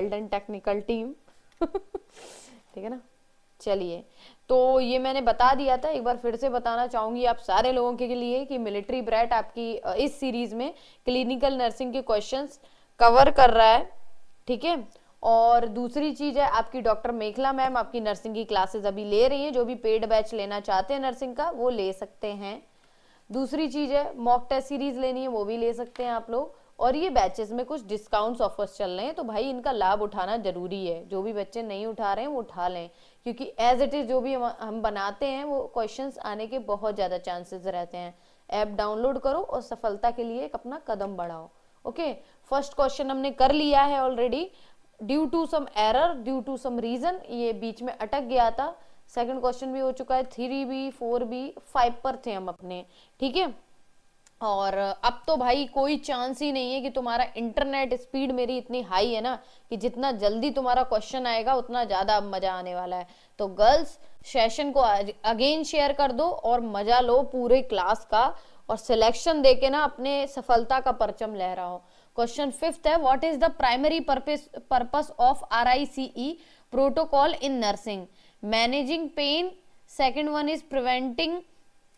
Well done technical team ठीक है ना चलिए तो ये मैंने बता दिया था एक बार फिर से बताना चाहूंगी आप सारे लोगों के लिए कि मिलिट्री ब्रेट आपकी इस सीरीज में क्लिनिकल नर्सिंग के क्वेश्चंस कवर कर रहा है ठीक है और दूसरी चीज़ है आपकी डॉक्टर मेखला मैम आपकी नर्सिंग की क्लासेस अभी ले रही हैं जो भी पेड बैच लेना चाहते हैं नर्सिंग का वो ले सकते हैं दूसरी चीज़ है मॉक टेस्ट सीरीज लेनी है वो भी ले सकते हैं आप लोग और ये बैचेस में कुछ डिस्काउंट्स ऑफर्स चल रहे हैं तो भाई इनका लाभ उठाना ज़रूरी है जो भी बच्चे नहीं उठा रहे हैं वो उठा लें क्योंकि एज इट इज़ जो भी हम बनाते हैं वो क्वेश्चन आने के बहुत ज़्यादा चांसेस रहते हैं ऐप डाउनलोड करो और सफलता के लिए एक अपना कदम बढ़ाओ ओके फर्स्ट क्वेश्चन हमने कर लिया है already due to some error due to some reason ये बीच में अटक गया था सेकंड क्वेश्चन भी हो चुका है three B four B five पर थे हम अपने ठीक है और अब तो भाई कोई चांस ही नहीं है कि तुम्हारा इंटरनेट स्पीड मेरी इतनी हाई है ना कि जितना जल्दी तुम्हारा क्वेश्चन आएगा उतना ज़्यादा मज़ा आने वाला है तो गर्ल्स सेशन को अगेन शेयर कर दो और मज़ा लो पूरे क्लास का और सिलेक्शन दे के ना अपने सफलता का परचम हो क्वेश्चन फिफ्थ है what is the primary purpose of R I C E protocol in nursing managing pain second one is preventing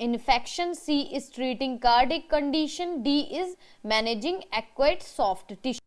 infection, C is treating cardiac condition, D is managing acquired soft tissue.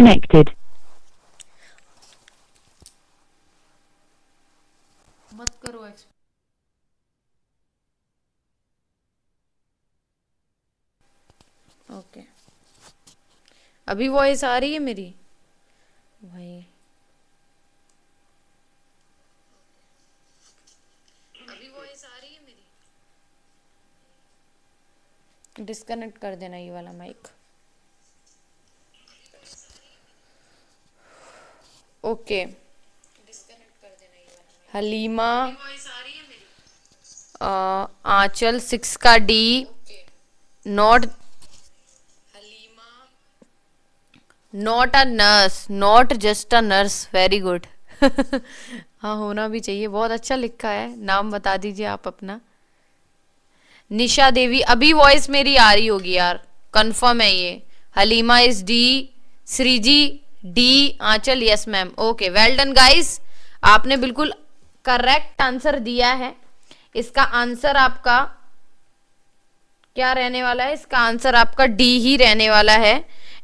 connected. मत करो okay okay. अभी voice आ रही है मेरी भाई disconnect कर देना ये वाला mic okay Halima Aanchal six का D not not a nurse not just a nurse very good हाँ होना भी चाहिए बहुत अच्छा लिखा है नाम बता दीजिए आप अपना निशा देवी अभी वॉइस मेरी आ रही होगी यार कंफर्म है ये Halima is D Shreeji D Aanchal yes ma'am okay well done guys आपने बिल्कुल करेक्ट आंसर दिया है इसका आंसर आपका क्या रहने वाला है इसका आंसर आपका डी ही रहने वाला है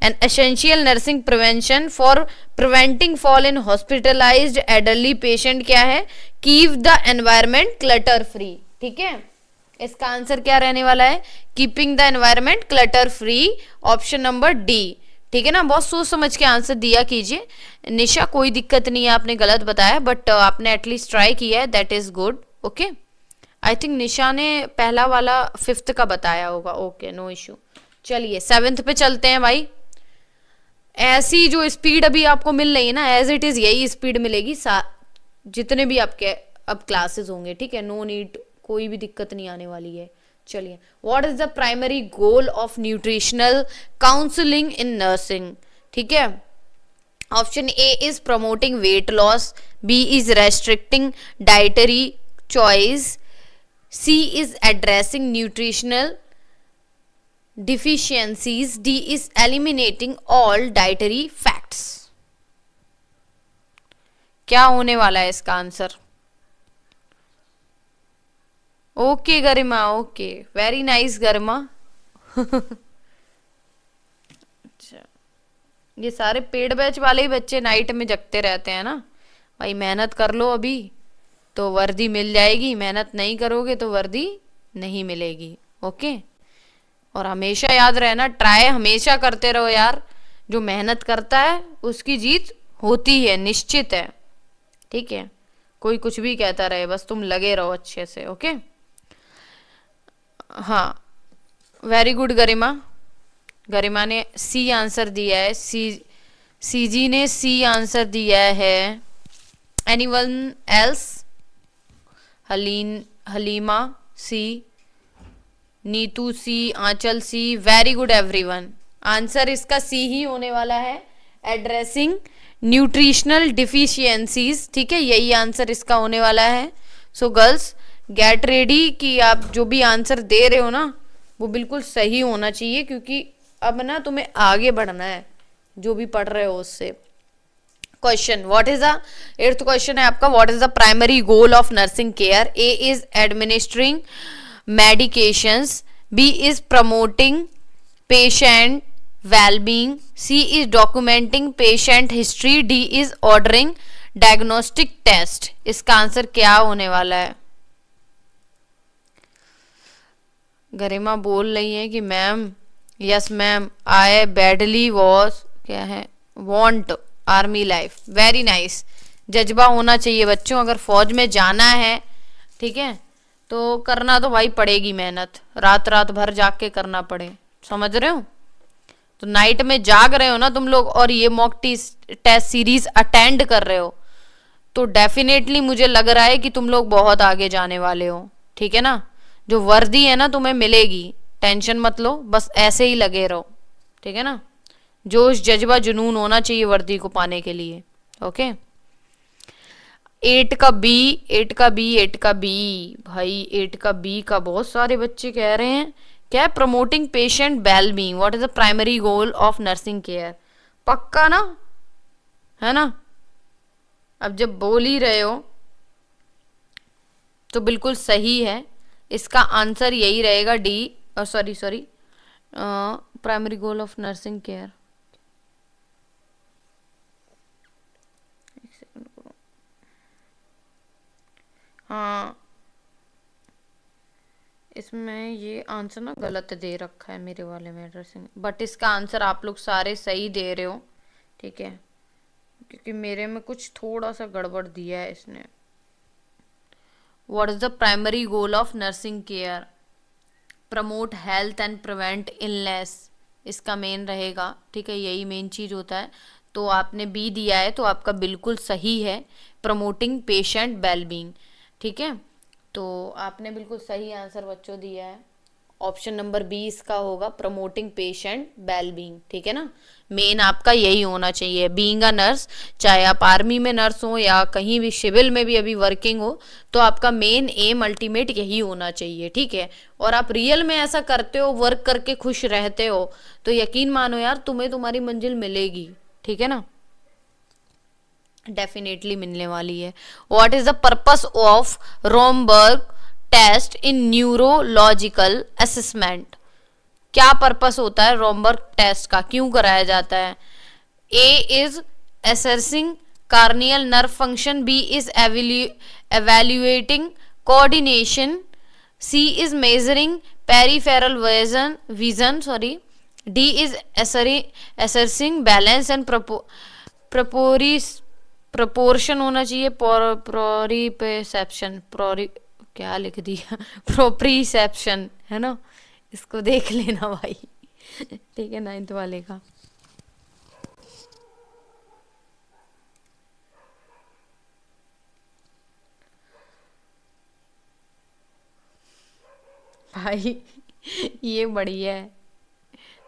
an essential nursing prevention for preventing fall in hospitalized elderly patient क्या है keep the environment clutter free ठीक है इसका आंसर क्या रहने वाला है keeping the environment clutter free option number D ठीक है ना बहुत सोच समझ के आंसर दिया कीजिए निशा कोई दिक्कत नहीं है आपने गलत बताया बट uh, आपने एटलीस्ट ट्राई किया है that is good okay I think Nisha ने पहला वाला फिफ्थ का बताया होगा ओके नो इशू चलिए सेवेंथ पे चलते हैं भाई ऐसी जो स्पीड अभी आपको मिल रही है ना एज इट इज़ यही स्पीड मिलेगी जितने भी आपके अब क्लासेस होंगे ठीक है नो नीड कोई भी दिक्कत नहीं आने वाली है चलिए what is the primary goal of nutritional counselling in nursing ठीक है option A is promoting weight loss B is restricting dietary choice C is addressing nutritional deficiencies D is eliminating all dietary facts क्या होने वाला है इसका answer okay Garima okay very nice Garima अच्छा ये सारे पेड़ बैच वाले ही बच्चे नाइट में जगते रहते हैं ना भाई मेहनत कर लो अभी तो वर्दी मिल जाएगी मेहनत नहीं करोगे तो वर्दी नहीं मिलेगी ओके और हमेशा याद रहना ट्राई हमेशा करते रहो यार जो मेहनत करता है उसकी जीत होती है निश्चित है ठीक है कोई कुछ भी कहता रहे बस तुम लगे रहो अच्छे से ओके हाँ वेरी गुड गरिमा गरिमा ने सी आंसर दिया है सी सी जी ने सी आंसर दिया है anyone else Haleen Halima C Neetu C Aanchal C very good everyone answer इसका सी ही होने वाला है एड्रेसिंग न्यूट्रिशनल डिफिशियंसीज ठीक है यही आंसर इसका होने वाला है सो गर्ल्स गेट रेडी कि आप जो भी आंसर दे रहे हो ना वो बिल्कुल सही होना चाहिए क्योंकि अब ना तुम्हें आगे बढ़ना है जो भी पढ़ रहे हो उससे question what is the eighth question है आपका what is the primary goal of nursing care A is administering medications B is promoting patient wellbeing C is documenting patient history D is ordering diagnostic test इसका answer क्या होने वाला है गरिमा बोल रही हैं कि ma'am yes ma'am I badly was क्या है want army life very nice जज्बा होना चाहिए बच्चों अगर फौज में जाना है ठीक है तो करना तो भाई पड़ेगी मेहनत रात रात भर जाग के करना पड़े समझ रहे हो तो नाइट में जाग रहे हो ना तुम लोग और ये मॉक टेस्ट सीरीज अटेंड कर रहे हो तो डेफिनेटली मुझे लग रहा है कि तुम लोग बहुत आगे जाने वाले हो ठीक है ना जो वर्दी है ना तुम्हें मिलेगी टेंशन मत लो बस ऐसे ही लगे रहो ठीक है ना जोश जज्बा जुनून होना चाहिए वर्दी को पाने के लिए ओके एट का बी एट का बी एट का बी भाई एट का बी का बहुत सारे बच्चे कह रहे हैं क्या promoting patient wellbeing what is the primary goal of nursing care पक्का ना है ना अब जब बोल ही रहे हो तो बिल्कुल सही है इसका आंसर यही रहेगा D sorry sorry primary goal of nursing care हाँ इसमें ये आंसर ना गलत दे रखा है मेरे वाले में ड्रेसिंग बट इसका आंसर आप लोग सारे सही दे रहे हो ठीक है क्योंकि मेरे में कुछ थोड़ा सा गड़बड़ दिया है इसने what is the primary goal of nursing care promote health and prevent illness इसका मेन रहेगा ठीक है यही मेन चीज़ होता है तो आपने बी दिया है तो आपका बिल्कुल सही है प्रमोटिंग पेशेंट वेलबींग ठीक है तो आपने बिल्कुल सही आंसर बच्चों दिया है ऑप्शन नंबर बी इसका होगा प्रमोटिंग पेशेंट बींग ठीक है ना मेन आपका यही होना चाहिए बीइंग अ नर्स चाहे आप आर्मी में नर्स हो या कहीं भी सिविल में भी अभी वर्किंग हो तो आपका मेन एम अल्टीमेट यही होना चाहिए ठीक है और आप रियल में ऐसा करते हो वर्क करके खुश रहते हो तो यकीन मानो यार तुम्हें तुम्हारी मंजिल मिलेगी ठीक है ना डेफिनेटली मिलने वाली है what is the purpose of Romberg test in neurological assessment क्या पर्पस होता है रोमबर्ग टेस्ट का क्यों कराया जाता है A is assessing cranial nerve function B is evaluating coordination C is measuring peripheral vision vision sorry D is assessing balance and प्रपोरिस proportion होना चाहिए प्रोरी प्रोरी क्या लिख दिया प्रोप्रीसेप्शन है ना इसको देख लेना भाई ठीक है नाइन्थ वाले का भाई ये बढ़िया है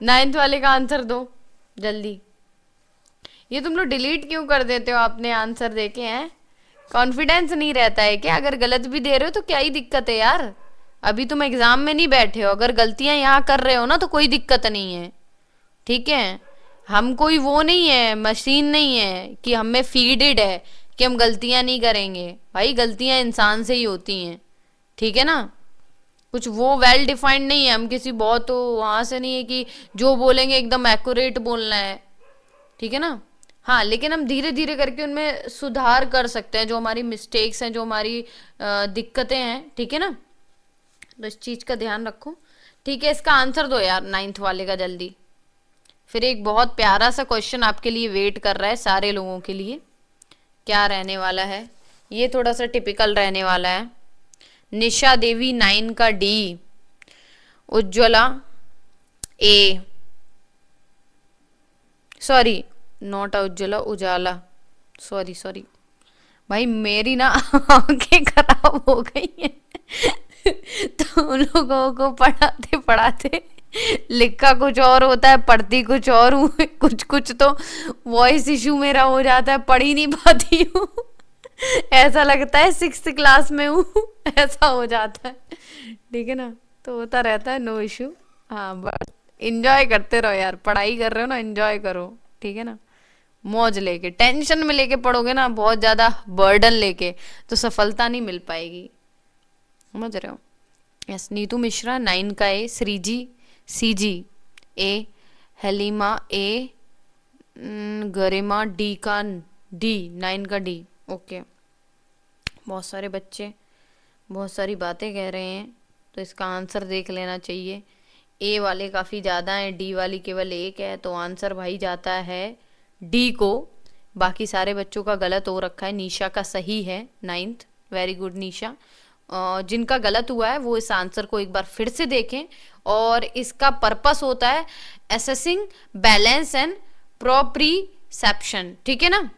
नाइन्थ वाले का आंसर दो जल्दी ये तुम लोग डिलीट क्यों कर देते हो आपने आंसर देखे हैं कॉन्फिडेंस नहीं रहता है क्या अगर गलत भी दे रहे हो तो क्या ही दिक्कत है यार अभी तुम एग्जाम में नहीं बैठे हो अगर गलतियां यहाँ कर रहे हो ना तो कोई दिक्कत नहीं है ठीक है हम कोई वो नहीं है मशीन नहीं है कि हमें फीडेड है कि हम गलतियां नहीं करेंगे भाई गलतियां इंसान से ही होती हैं ठीक है ना कुछ वो वेल डिफाइंड नहीं है हम किसी बहुत वहां तो वहाँ से नहीं है कि जो बोलेंगे एकदम एक्यूरेट बोलना है ठीक है ना हाँ लेकिन हम धीरे धीरे करके उनमें सुधार कर सकते हैं जो हमारी मिस्टेक्स हैं जो हमारी दिक्कतें हैं ठीक है ना तो इस चीज़ का ध्यान रखो ठीक है इसका आंसर दो यार नाइन्थ वाले का जल्दी फिर एक बहुत प्यारा सा क्वेश्चन आपके लिए वेट कर रहा है सारे लोगों के लिए क्या रहने वाला है ये थोड़ा सा टिपिकल रहने वाला है निशा देवी नाइन का D Ujjwala A sorry not Ujjwala Ujala sorry sorry भाई मेरी ना आंखें खराब हो गई हैं तो उन लोगों को पढ़ाते पढ़ाते लिखा कुछ और होता है पढ़ती कुछ और हूँ कुछ कुछ तो वॉइस इशू मेरा हो जाता है पढ़ ही नहीं पाती हूँ ऐसा लगता है सिक्स क्लास में हूँ ऐसा हो जाता है ठीक है ना तो होता रहता है नो इशू हाँ बस इन्जॉय करते रहो यार पढ़ाई कर रहे हो ना इन्जॉय करो ठीक है ना मौज लेके टेंशन में लेके पढ़ोगे ना बहुत ज़्यादा बर्डन लेके तो सफलता नहीं मिल पाएगी समझ रहे हो यस नीतू मिश्रा नाइन का ए श्रीजी सी जी A Halima A Garima D का डी नाइन का डी ओके बहुत सारे बच्चे बहुत सारी बातें कह रहे हैं तो इसका आंसर देख लेना चाहिए ए वाले काफ़ी ज़्यादा हैं डी वाली केवल एक है तो आंसर भाई जाता है डी को बाकी सारे बच्चों का गलत हो रखा है निशा का सही है नाइन्थ वेरी गुड निशा जिनका गलत हुआ है वो इस आंसर को एक बार फिर से देखें और इसका पर्पस होता है एसेसिंग बैलेंस एंड प्रोप्रीसेप्शन ठीक है ना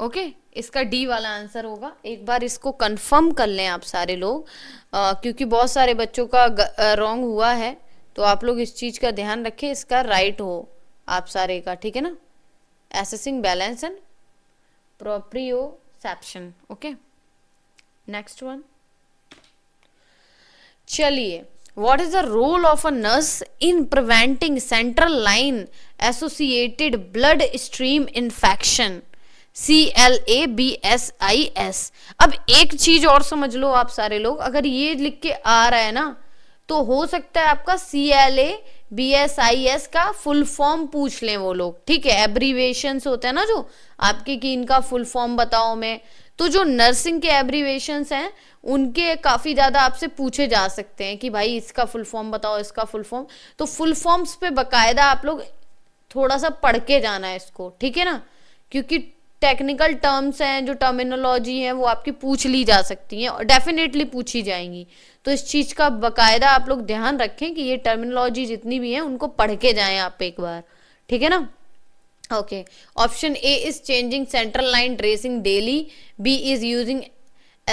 ओके okay? इसका डी वाला आंसर होगा एक बार इसको कंफर्म कर लें आप सारे लोग आ, क्योंकि बहुत सारे बच्चों का रॉन्ग हुआ है तो आप लोग इस चीज़ का ध्यान रखें इसका राइट हो आप सारे का ठीक है ना एसेसिंग बैलेंस एंड सेप्शन ओके नेक्स्ट वन चलिए what is the role of a nurse in preventing central line associated blood stream infection C L A B S I S अब एक चीज और समझ लो आप सारे लोग अगर ये लिख के आ रहा है ना तो हो सकता है आपका C L A B S I S का फुल फॉर्म पूछ लें वो लोग ठीक है एब्रीवेशन होते हैं ना जो आपके कि इनका फुल फॉर्म बताओ मैं तो जो नर्सिंग के एब्रीवेशन हैं उनके काफ़ी ज़्यादा आपसे पूछे जा सकते हैं कि भाई इसका फुल फॉर्म बताओ इसका फुल फॉर्म तो फुल फॉर्म्स पे बकायदा आप लोग थोड़ा सा पढ़ के जाना है इसको ठीक है ना क्योंकि टेक्निकल टर्म्स हैं जो टर्मिनोलॉजी हैं वो आपकी पूछ ली जा सकती हैं और डेफिनेटली पूछी जाएंगी तो इस चीज़ का बकायदा आप लोग ध्यान रखें कि ये टर्मिनोलॉजी जितनी भी हैं उनको पढ़ के जाएं आप एक बार ठीक है ना okay option A is changing central line dressing daily B is using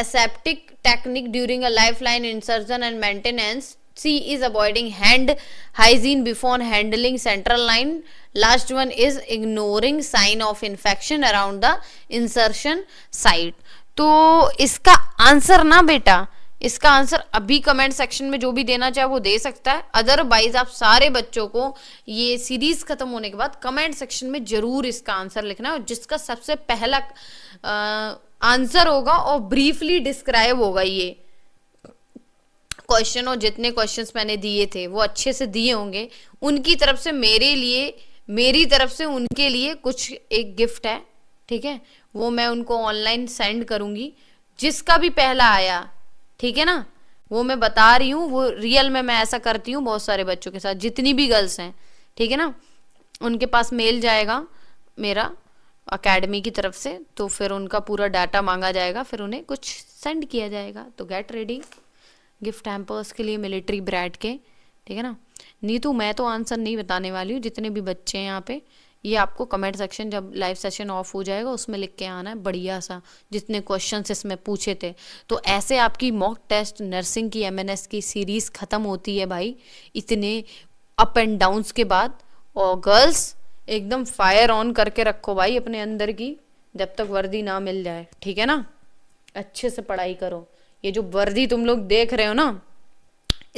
aseptic technique during a life line insertion and maintenance C is avoiding hand hygiene before handling central line last one is ignoring sign of infection around the insertion site तो इसका answer ना बेटा इसका answer अभी comment section में जो भी देना चाहे वो दे सकता है अदरवाइज आप सारे बच्चों को ये सीरीज खत्म होने के बाद कमेंट सेक्शन में जरूर इसका आंसर लिखना है और जिसका सबसे पहला आ, आंसर होगा और ब्रीफली डिस्क्राइब होगा ये क्वेश्चन और जितने क्वेश्चन मैंने दिए थे वो अच्छे से दिए होंगे उनकी तरफ से मेरे लिए मेरी तरफ से उनके लिए कुछ एक गिफ्ट है ठीक है वो मैं उनको ऑनलाइन सेंड करूँगी जिसका भी पहला आया ठीक है ना वो मैं बता रही हूँ वो रियल में मैं ऐसा करती हूँ बहुत सारे बच्चों के साथ जितनी भी गर्ल्स हैं ठीक है ना उनके पास मेल जाएगा मेरा अकेडमी की तरफ से तो फिर उनका पूरा डाटा मांगा जाएगा फिर उन्हें कुछ सेंड किया जाएगा तो गेट रेडी गिफ्ट टैम्पर्स के लिए मिलिट्री ब्रैड के ठीक है ना नीतू मैं तो आंसर नहीं बताने वाली हूँ जितने भी बच्चे हैं यहाँ पे ये आपको कमेंट सेक्शन जब लाइव सेशन ऑफ हो जाएगा उसमें लिख के आना है बढ़िया सा जितने क्वेश्चन इसमें पूछे थे तो ऐसे आपकी मॉक टेस्ट नर्सिंग की एम की सीरीज ख़त्म होती है भाई इतने अप एंड डाउन्स के बाद और गर्ल्स एकदम फायर ऑन करके रखो भाई अपने अंदर की जब तक वर्दी ना मिल जाए ठीक है ना अच्छे से पढ़ाई करो ये जो वर्दी तुम लोग देख रहे हो ना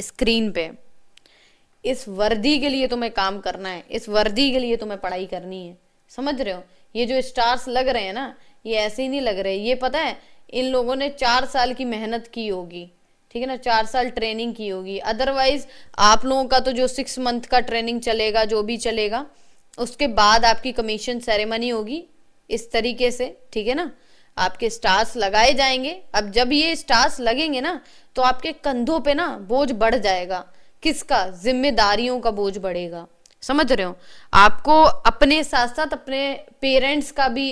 स्क्रीन पे इस वर्दी के लिए तुम्हें काम करना है इस वर्दी के लिए तुम्हें पढ़ाई करनी है समझ रहे हो ये जो स्टार्स लग रहे हैं ना ये ऐसे ही नहीं लग रहे ये पता है इन लोगों ने चार साल की मेहनत की होगी ठीक है ना चार साल ट्रेनिंग की होगी अदरवाइज आप लोगों का तो जो सिक्स मंथ का ट्रेनिंग चलेगा जो भी चलेगा उसके बाद आपकी कमीशन सेरेमनी होगी इस तरीके से ठीक है ना आपके स्टार्स लगाए जाएंगे अब जब ये स्टार्स लगेंगे ना तो आपके कंधों पे ना बोझ बढ़ जाएगा किसका जिम्मेदारियों का बोझ बढ़ेगा समझ रहे हो आपको अपने साथ साथ अपने पेरेंट्स का भी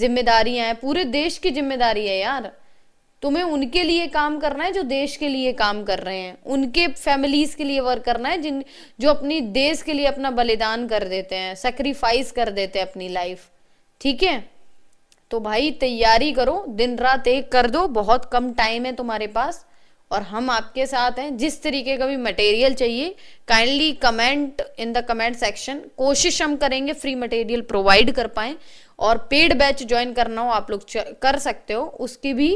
जिम्मेदारियां हैं पूरे देश की जिम्मेदारी है यार तुम्हें उनके लिए काम करना है जो देश के लिए काम कर रहे हैं उनके फैमिलीज के लिए वर्क करना है जिन जो अपनी देश के लिए अपना बलिदान कर देते हैं सेक्रीफाइस कर देते हैं अपनी लाइफ ठीक है तो भाई तैयारी करो दिन रात एक कर दो बहुत कम टाइम है तुम्हारे पास और हम आपके साथ हैं जिस तरीके का भी मटेरियल चाहिए kindly comment in the comment section कोशिश हम करेंगे फ्री मटेरियल प्रोवाइड कर पाए और पेड बैच ज्वाइन करना हो आप लोग कर सकते हो उसकी भी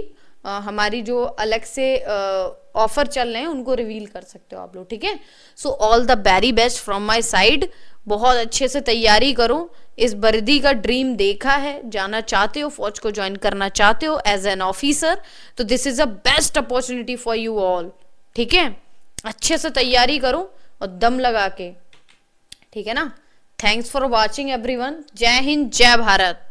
आ, हमारी जो अलग से आ, ऑफर चल रहे हैं उनको रिवील कर सकते हो आप लोग ठीक है so all the very best from my side बहुत अच्छे से तैयारी करो इस बर्दी का ड्रीम देखा है जाना चाहते हो फौज को ज्वाइन करना चाहते हो एज एन ऑफिसर तो this is a best opportunity for you all ठीक है अच्छे से तैयारी करो और दम लगा के ठीक है ना थैंक्स फॉर वॉचिंग एवरी जय हिंद जय भारत